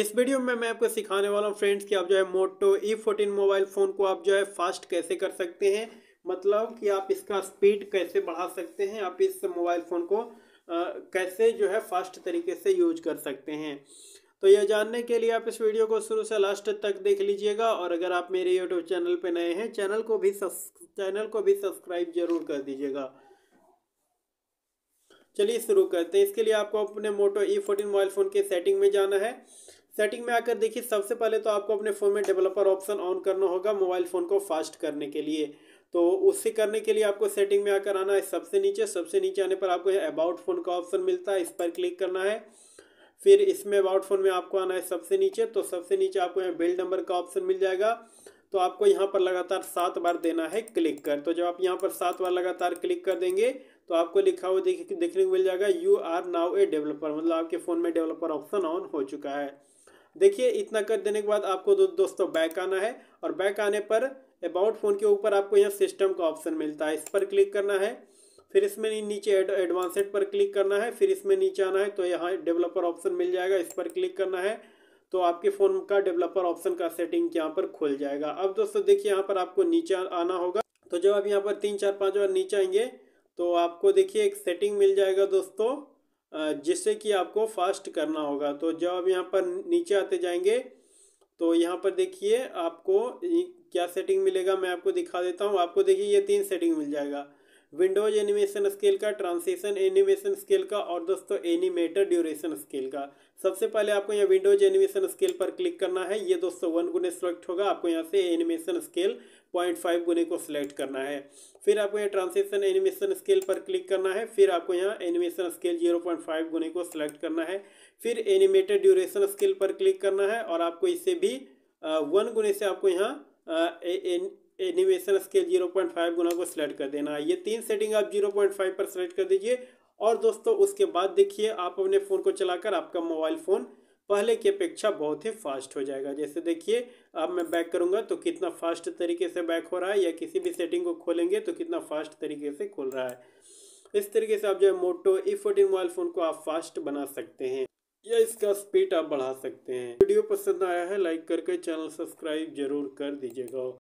इस वीडियो में मैं आपको सिखाने वाला हूँ फ्रेंड्स कि आप जो है Moto E fourteen mobile phone को आप जो है फास्ट कैसे कर सकते हैं मतलब कि आप इसका स्पीड कैसे बढ़ा सकते हैं आप इस मोबाइल फ़ोन को आ, कैसे जो है फास्ट तरीके से यूज कर सकते हैं तो यह जानने के लिए आप इस वीडियो को शुरू से लास्ट तक देख लीजिएगा और अगर आप मेरे यूट्यूब चैनल पर नए हैं चैनल को भी चैनल को भी सब्सक्राइब जरूर कर दीजिएगा चलिए शुरू करते हैं इसके लिए आपको अपने Moto E fourteen mobile phone के सेटिंग में जाना है सेटिंग में आकर देखिए सबसे पहले तो आपको अपने फ़ोन में डेवलपर ऑप्शन ऑन करना होगा मोबाइल फ़ोन को फास्ट करने के लिए तो उससे करने के लिए आपको सेटिंग में आकर आना है सबसे नीचे सबसे नीचे आने पर आपको अबाउट फ़ोन का ऑप्शन मिलता है इस पर क्लिक करना है फिर इसमें अबाउट फ़ोन में आपको आना है सबसे नीचे तो सबसे नीचे आपको यहाँ बिल नंबर का ऑप्शन मिल जाएगा तो आपको यहाँ पर लगातार सात बार देना है क्लिक कर तो जब आप यहाँ पर सात बार लगातार क्लिक कर देंगे तो आपको लिखा हुआ देखने को मिल जाएगा you are now a developer मतलब आपके फ़ोन में डेवलपर ऑप्शन ऑन हो चुका है देखिए इतना कर देने के बाद आपको दो, दोस्तों बैक आना है और बैक आने पर अबाउट फ़ोन के ऊपर आपको यहाँ सिस्टम का ऑप्शन मिलता है इस पर क्लिक करना है फिर इसमें नीचे एडवांस पर क्लिक करना है फिर इसमें नीचे आना है तो यहाँ डेवलपर ऑप्शन मिल जाएगा इस पर क्लिक करना है तो आपके फ़ोन का डेवलपर ऑप्शन का सेटिंग यहाँ पर खुल जाएगा अब दोस्तों देखिए यहाँ पर आपको नीचे आना होगा तो जब आप यहाँ पर तीन चार पाँच बार नीचे आएंगे तो आपको देखिए एक सेटिंग मिल जाएगा दोस्तों जिससे कि आपको फास्ट करना होगा तो जब आप यहाँ पर नीचे आते जाएंगे तो यहाँ पर देखिए आपको क्या सेटिंग मिलेगा मैं आपको दिखा देता हूँ आपको देखिए ये तीन सेटिंग मिल जाएगा विंडोज एनिमेशन स्केल का ट्रांसेशन एनिमेशन स्केल का और दोस्तों एनिमेटर ड्यूरेशन स्केल का सबसे पहले आपको यहाँ विंडोज एनिमेशन स्केल पर क्लिक करना है ये दोस्तों वन गुने सेलेक्ट होगा आपको यहाँ से एनिमेशन स्केल पॉइंट फाइव गुने को सिलेक्ट करना है फिर आपको यहाँ ट्रांसेशन एनिमेशन स्केल पर क्लिक करना है फिर आपको यहाँ animation scale zero point five गुने को सिलेक्ट करना है फिर एनिमेटेड ड्यूरेशन स्केल पर क्लिक करना है और आपको इसे भी वन गुने से आपको यहाँ animation scale zero point five गुना को सिलेक्ट कर देना है ये तीन सेटिंग आप जीरो पॉइंट फाइव पर सेलेक्ट कर दीजिए और दोस्तों उसके बाद देखिए आप अपने फ़ोन को चलाकर आपका मोबाइल फ़ोन पहले की अपेक्षा बहुत ही फास्ट हो जाएगा जैसे देखिए अब मैं बैक करूँगा तो कितना फास्ट तरीके से बैक हो रहा है या किसी भी सेटिंग को खोलेंगे तो कितना फास्ट तरीके से खोल रहा है इस तरीके से आप जो है Moto E fourteen mobile phone को आप फास्ट बना सकते हैं या इसका स्पीड आप बढ़ा सकते हैं वीडियो पसंद आया है लाइक करके चैनल सब्सक्राइब जरूर कर दीजिएगा